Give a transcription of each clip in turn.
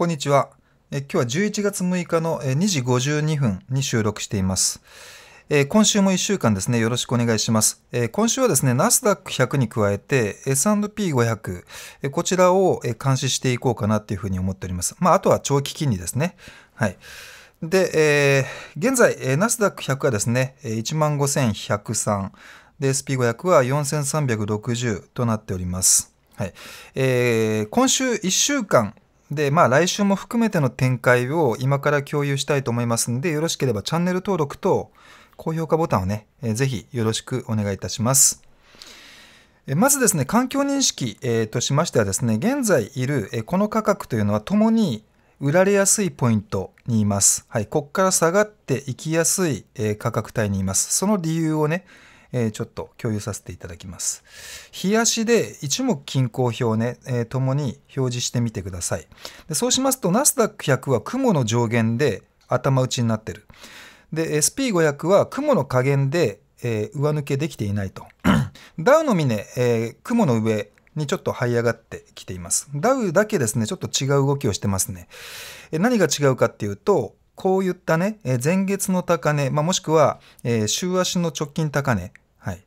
こんにちは。え今日は11月6日の2時52分に収録しています。え今週も1週間ですね、よろしくお願いします。え今週はですね、ナスダック100に加えて S&P500、こちらを監視していこうかなっていうふうに思っております。まあ、あとは長期金利ですね。はい。で、えー、現在、ナスダック100はですね、15,103。で、SP500 は4360となっております。はいえー、今週1週間、で、まあ来週も含めての展開を今から共有したいと思いますんで、よろしければチャンネル登録と高評価ボタンをね、えー、ぜひよろしくお願いいたします。まずですね、環境認識、えー、としましてはですね、現在いる、えこの価格というのは共に売られやすいポイントにいます。はい、ここから下がっていきやすい、え価格帯にいます。その理由をね、えー、ちょっと共有させていただきます。日足で一目均衡表ね、えー、ともに表示してみてください。でそうしますと、ナスダック100は雲の上限で頭打ちになってる。で、SP500 は雲の下限で、えー、上抜けできていないと。ダウの峰、えー、雲の上にちょっと這い上がってきています。ダウだけですね、ちょっと違う動きをしてますね。何が違うかっていうと、こういったね、え前月の高値、まあ、もしくは、え週足の直近高値、はい、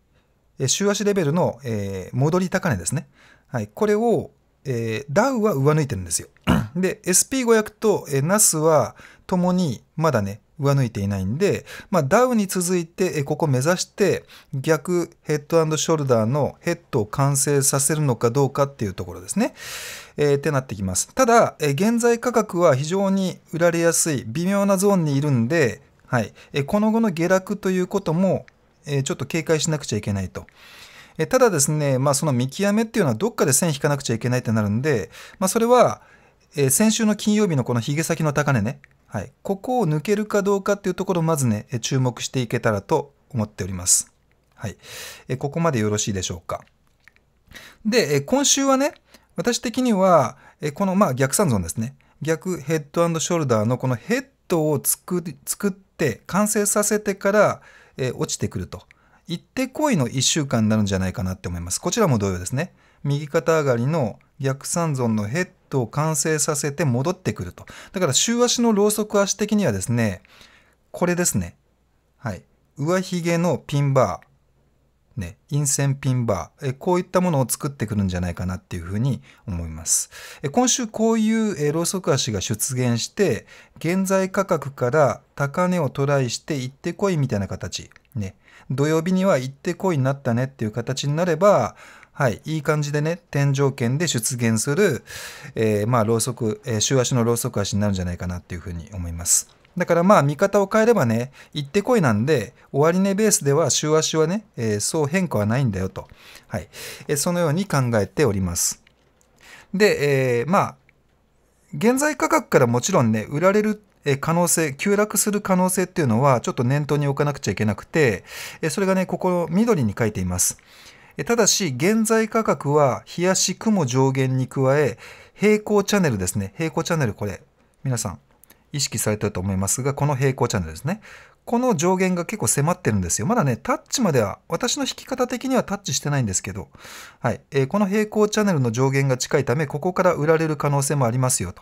え週足レベルの、え戻り高値ですね。はい、これを、えダウは上抜いてるんですよ。で、SP500 と、えナスはともにまだね、上抜いていないんで、まあ、ダウに続いてここ目指して逆ヘッドショルダーのヘッドを完成させるのかどうかっていうところですね。えー、ってなってきます。ただ、え現在価格は非常に売られやすい微妙なゾーンにいるんで、はい、えこの後の下落ということも、えちょっと警戒しなくちゃいけないと。えただですね、まあ、その見極めっていうのはどっかで線引かなくちゃいけないってなるんで、まあ、それは、え先週の金曜日のこのヒゲ先の高値ね、はい、ここを抜けるかどうかっていうところをまずね、注目していけたらと思っております。はい。えここまでよろしいでしょうか。で、え今週はね、私的には、えこの、まあ、逆三尊ですね。逆ヘッドショルダーのこのヘッドを作作って完成させてから、え落ちてくると。一てこいの1週間になるんじゃないかなって思います。こちらも同様ですね。右肩上がりの逆三尊のヘットを完成させて戻ってくると。だから週足のローソク足的にはですね、これですね。はい。上髭のピンバー。ね、陰線ピンバー、えこういったものを作ってくるんじゃないかなっていうふうに思います。え今週こういうえローソク足が出現して、現在価格から高値をトライして行ってこいみたいな形。ね、土曜日には行ってこいになったねっていう形になれば、はい、いい感じでね、天井圏で出現する、えー、まあ、ろうそく、えー、週足のろうそく足になるんじゃないかなっていうふうに思います。だからまあ、見方を変えればね、行ってこいなんで、終値ベースでは週足はね、えー、そう変化はないんだよと。はい。えそのように考えております。で、えまあ、現在価格からもちろんね、売られる可能性、急落する可能性っていうのはちょっと念頭に置かなくちゃいけなくて、それがね、ここ緑に書いています。ただし、現在価格は、冷やし雲上限に加え、平行チャンネルですね。平行チャンネル、これ。皆さん、意識されてると思いますが、この平行チャンネルですね。この上限が結構迫ってるんですよ。まだね、タッチまでは、私の引き方的にはタッチしてないんですけど、はい。えー、この平行チャンネルの上限が近いため、ここから売られる可能性もありますよと。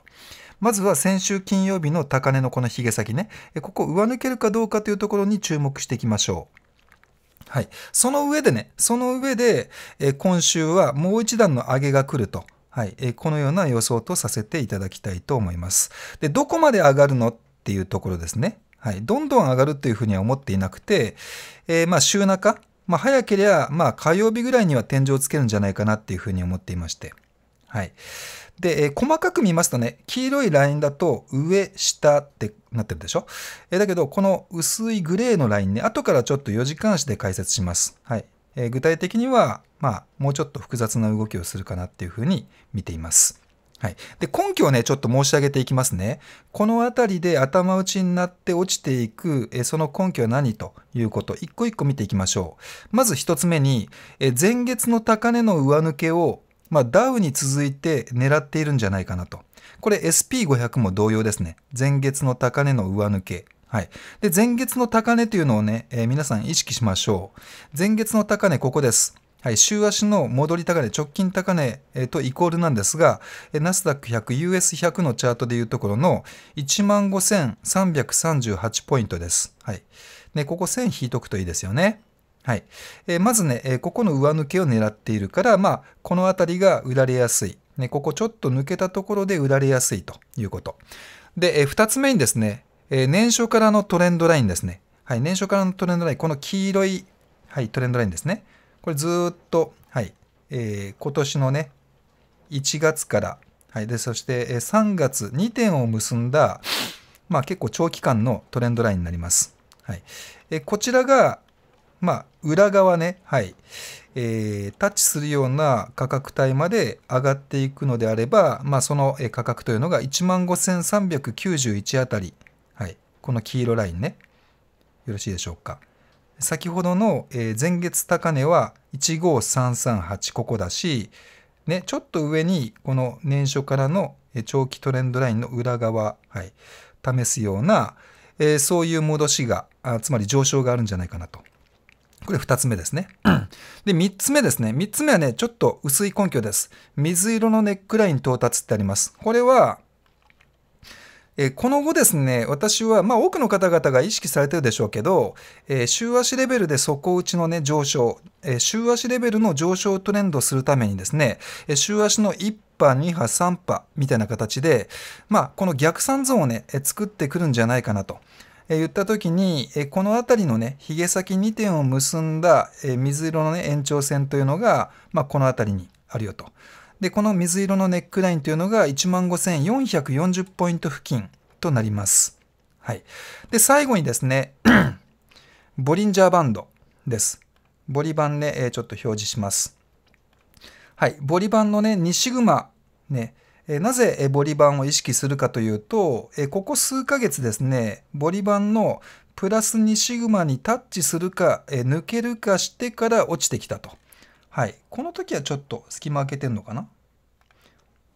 まずは先週金曜日の高値のこのヒゲ先ね、ここ上抜けるかどうかというところに注目していきましょう。はい。その上でね、その上で、えー、今週はもう一段の上げが来ると。はい、えー、このような予想とさせていただきたいと思います。で、どこまで上がるのっていうところですね。はい。どんどん上がるというふうには思っていなくて、えー、まあ、週中、まあ、早ければ、まあ、火曜日ぐらいには天井をつけるんじゃないかなっていうふうに思っていまして。はい。で、えー、細かく見ますとね、黄色いラインだと上、下ってなってるでしょ、えー、だけど、この薄いグレーのラインね、後からちょっと4時間足で解説します。はい。えー、具体的には、まあ、もうちょっと複雑な動きをするかなっていうふうに見ています。はい。で、根拠をね、ちょっと申し上げていきますね。この辺りで頭打ちになって落ちていく、えその根拠は何ということ、一個一個見ていきましょう。まず一つ目に、え前月の高値の上抜けをまあ、ダウに続いて狙っているんじゃないかなと。これ SP500 も同様ですね。前月の高値の上抜け。はい。で、前月の高値というのをね、えー、皆さん意識しましょう。前月の高値、ここです。はい、週足の戻り高値、直近高値、えー、とイコールなんですが、ナスダック100、US100 のチャートでいうところの15,338ポイントです。はい。ね、ここ1000引いとくといいですよね。はい、えー、まずね、えー、ここの上抜けを狙っているから、まあ、この辺りが売られやすい、ね、ここちょっと抜けたところで売られやすいということ。で、えー、2つ目にですね、えー、年初からのトレンドラインですね。はい、年初からのトレンドライン、この黄色い、はい、トレンドラインですね。これずっと、はいえー、今年のね、1月から、はい、でそして、え3月2点を結んだ、まあ、結構長期間のトレンドラインになります。はいえー、こちらが、まあ、裏側ね、はい、えー、タッチするような価格帯まで上がっていくのであれば、まあ、その価格というのが15,391あたり、はい、この黄色ラインね、よろしいでしょうか。先ほどの前月高値は15338ここだし、ね、ちょっと上にこの年初からの長期トレンドラインの裏側、はい、試すような、えー、そういう戻しがあ、つまり上昇があるんじゃないかなとこれ2つ目ですね。で、3つ目ですね。3つ目はね、ちょっと薄い根拠です。水色のネックライン到達ってあります。これは、えこの後ですね、私は、まあ、多くの方々が意識されてるでしょうけど、えー、週足レベルで底打ちの、ね、上昇、えー、週足レベルの上昇トレンドするためにですね、え週足の1波、2波、3波みたいな形で、まあ、この逆算ゾーンを、ね、作ってくるんじゃないかなと。え言った時に、えこの辺りのねひげ先2点を結んだ、え水色の、ね、延長線というのが、まあ、この辺りにあるよと。でこの水色のネックラインというのが15,440ポイント付近となります。はい、で最後にですね ボリンジャーバンドです。ボリバンね、えちょっと表示します。はい、ボリバンのね2シグマねなぜボリバンを意識するかというと、ここ数ヶ月ですね、ボリバンのプラス2シグマにタッチするか、抜けるかしてから落ちてきたと。はい。この時はちょっと隙間開けてんのかな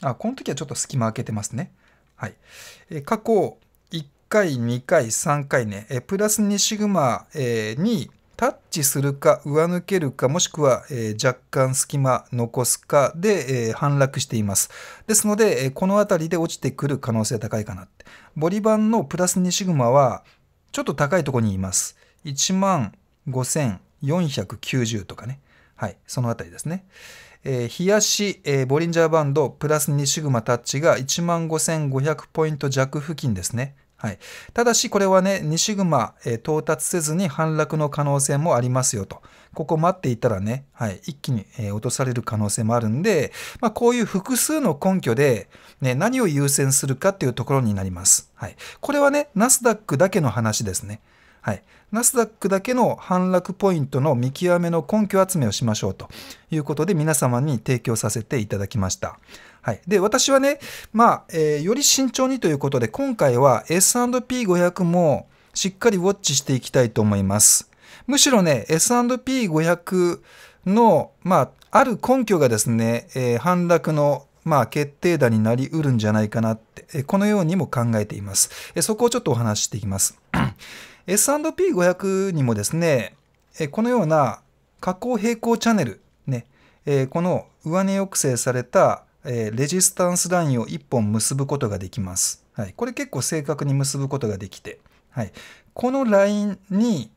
あ、この時はちょっと隙間開けてますね。はい。過去1回、2回、3回ね、プラス2シグマに、タッチするか上抜けるかもしくは、えー、若干隙間残すかで、えー、反落しています。ですので、えー、この辺りで落ちてくる可能性高いかなって。ボリバンのプラス2シグマはちょっと高いところにいます。1万5490とかね。はい、その辺りですね。えー、冷やし、えー、ボリンジャーバンドプラス2シグマタッチが1万5500ポイント弱付近ですね。はい、ただしこれはね西シグマ、え到達せずに反落の可能性もありますよとここ待っていたらね、はい、一気に、え落とされる可能性もあるんで、まあ、こういう複数の根拠で、ね、何を優先するかっていうところになります、はい、これはねナスダックだけの話ですねはい、ナスダックだけの反落ポイントの見極めの根拠集めをしましょうということで皆様に提供させていただきました。はい、で私はね、まあえー、より慎重にということで今回は S&P500 もしっかりウォッチしていきたいと思います。むしろね、S&P500 の、まあ、ある根拠がですね、えー、反落のまあ、決定打になりうるんじゃないかなって、このようにも考えています。そこをちょっとお話ししていきます。S&P500 にもですね、このような下降平行チャンネル、ね、この上値抑制されたレジスタンスラインを1本結ぶことができます。はい、これ結構正確に結ぶことができて、はい、このラインに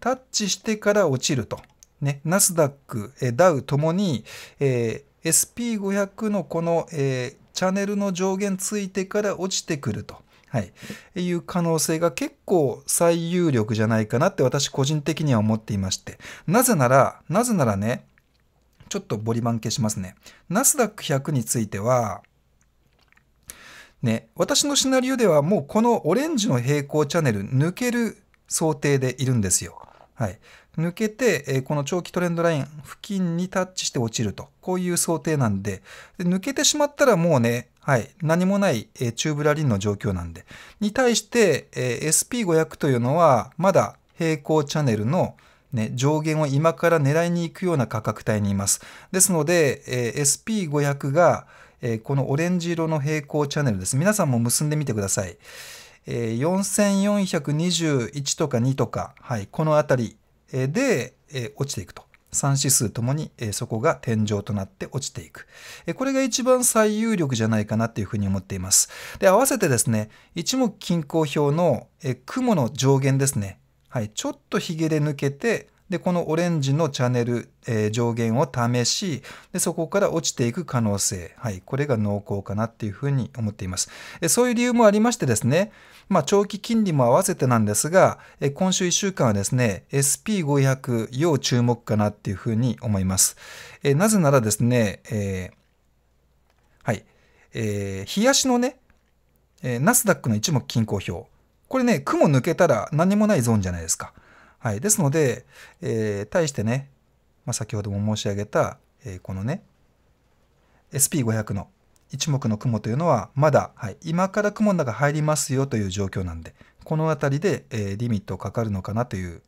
タッチしてから落ちると。ね、ナスダック、ダウともに、えー、SP500 のこの、えー、チャンネルの上限ついてから落ちてくると。はい、いう可能性が結構最有力じゃないかなって私個人的には思っていまして。なぜなら、なぜならね、ちょっとボリバン消しますね。ナスダック100については、ね、私のシナリオではもうこのオレンジの平行チャンネル抜ける想定でいるんですよ。はい。抜けて、えこの長期トレンドライン付近にタッチして落ちると。こういう想定なんでで、抜けてしまったらもうね、はい、何もない、えー、チューブラリンの状況なんで。に対して、えー、SP500 というのは、まだ平行チャンネルの、ね、上限を今から狙いに行くような価格帯にいます。ですので、えー、SP500 が、えー、このオレンジ色の平行チャンネルです。皆さんも結んでみてください。えー、4421とか2とか、はい、この辺りで、えー、落ちていくと。3指数ともに、えー、そこが天井となって落ちていく、えー、これが一番最有力じゃないかなというふうに思っています。で、合わせてですね、一目均衡表の、えー、雲の上限ですね。はい、ちょっとヒゲで抜けて、でこのオレンジのチャンネル、えー、上限を試しでそこから落ちていく可能性、はい、これが濃厚かなっていうふうに思っていますえそういう理由もありましてですね、まあ、長期金利も合わせてなんですがえ今週1週間はですね SP500 要注目かなっていうふうに思いますえなぜならですね、えー、はいえー、冷やしのね、えナスダックの一目均衡表これね雲抜けたら何もないゾーンじゃないですかはい。ですので、えー、対してね、まあ、先ほども申し上げた、えー、このね、SP500 の一目の雲というのは、まだ、はい、今から雲の中入りますよという状況なんで、この辺りで、えー、リミットかかるのかなという、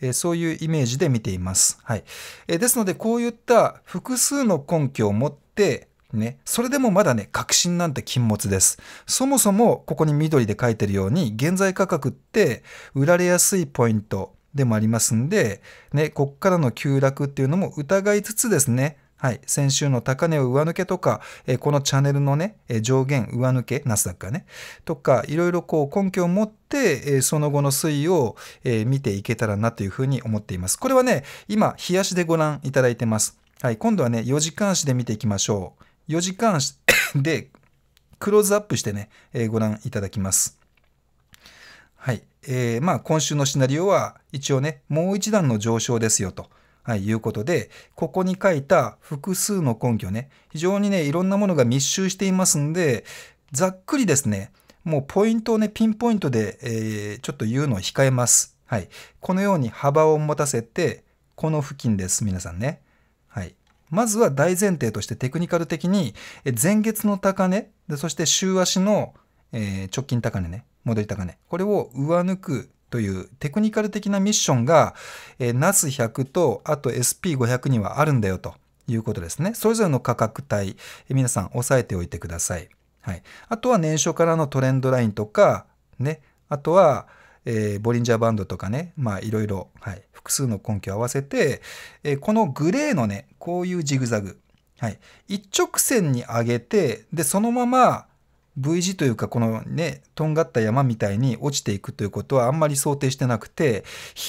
えそういうイメージで見ています。はい。えですので、こういった複数の根拠を持って、ね、それでもまだね、確信なんて禁物です。そもそも、ここに緑で書いてるように、現在価格って、売られやすいポイント、でもありますんで、ね、こっからの急落っていうのも疑いつつですね、はい、先週の高値を上抜けとか、えこのチャンネルのね、え上限上抜け、ナスダックがね、とか、いろいろこう根拠を持って、えその後の推移を、え見ていけたらなというふうに思っています。これはね、今、冷やしでご覧いただいてます。はい、今度はね、4時間足で見ていきましょう。4時間足で、クローズアップしてね、えご覧いただきます。はいえーまあ、今週のシナリオは一応ねもう一段の上昇ですよと、はい、いうことでここに書いた複数の根拠ね非常にねいろんなものが密集していますんでざっくりですねもうポイントをねピンポイントで、えー、ちょっと言うのを控えます。はい、このように幅を持たせてこの付近です皆さんね。はい、まずは大前提としてテクニカル的に前月の高値そして週足の、えー、直近高値ね戻り高値これを上抜くというテクニカル的なミッションが、えー、ナス100とあと SP500 にはあるんだよということですね。それぞれの価格帯、皆さん押さえておいてください。はい、あとは年初からのトレンドラインとか、ね、あとは、えー、ボリンジャーバンドとかね、まあいろいろ、はい、複数の根拠を合わせて、えー、このグレーのね、こういうジグザグ、はい、一直線に上げて、で、そのまま V 字というかこのねとんがった山みたいに落ちていくということはあんまり想定してなくて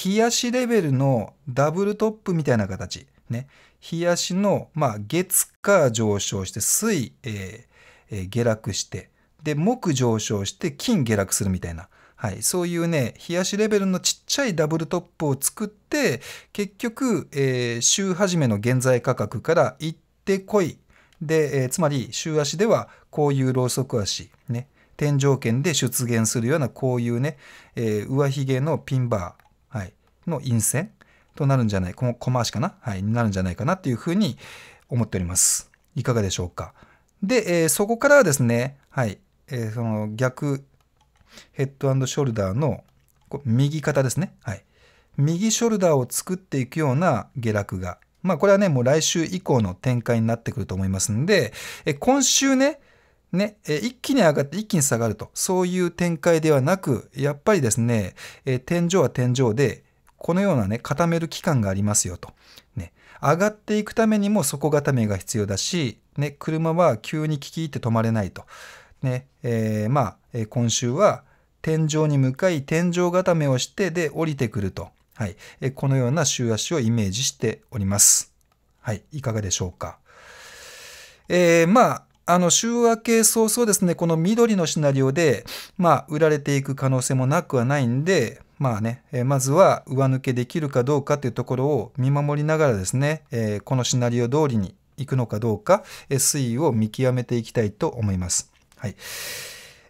冷やしレベルのダブルトップみたいな形ね冷やしの、まあ、月か上昇して水、えーえー、下落してで木上昇して金下落するみたいな、はい、そういうね冷やしレベルのちっちゃいダブルトップを作って結局、えー、週初めの現在価格から行ってこいで、えー、つまり週足ではこういうローソク足、ね、天井圏で出現するようなこういうね、えー、上髭のピンバー、はい、の陰線となるんじゃない、このコマ足かな、はい、になるんじゃないかなっていうふうに思っております。いかがでしょうか。で、えー、そこからはですね、はい、えー、その逆ヘッドショルダーの右肩ですね、はい、右ショルダーを作っていくような下落がまあこれはね、もう来週以降の展開になってくると思いますんで、え今週ね、ね、え一気に上がって一気に下がると、そういう展開ではなく、やっぱりですね、え天井は天井で、このようなね、固める期間がありますよと。ね、上がっていくためにも底固めが必要だし、ね、車は急に聞き入って止まれないと。ね、えー、まあ、え今週は天井に向かい天井固めをして、で、降りてくると。はい、えこのような週足をイメージしております。はい、いかがでしょうか。えー、まああの週明け早々ですね、この緑のシナリオで、まあ、売られていく可能性もなくはないんで、まあね、えまずは上抜けできるかどうかというところを見守りながらですね、えこのシナリオ通りに行くのかどうか、え推移を見極めていきたいと思います。はい。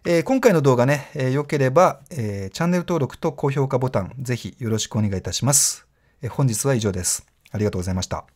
えー、今回の動画ね、えー、良ければ、えー、チャンネル登録と高評価ボタン、ぜひよろしくお願いいたします。えー、本日は以上です。ありがとうございました。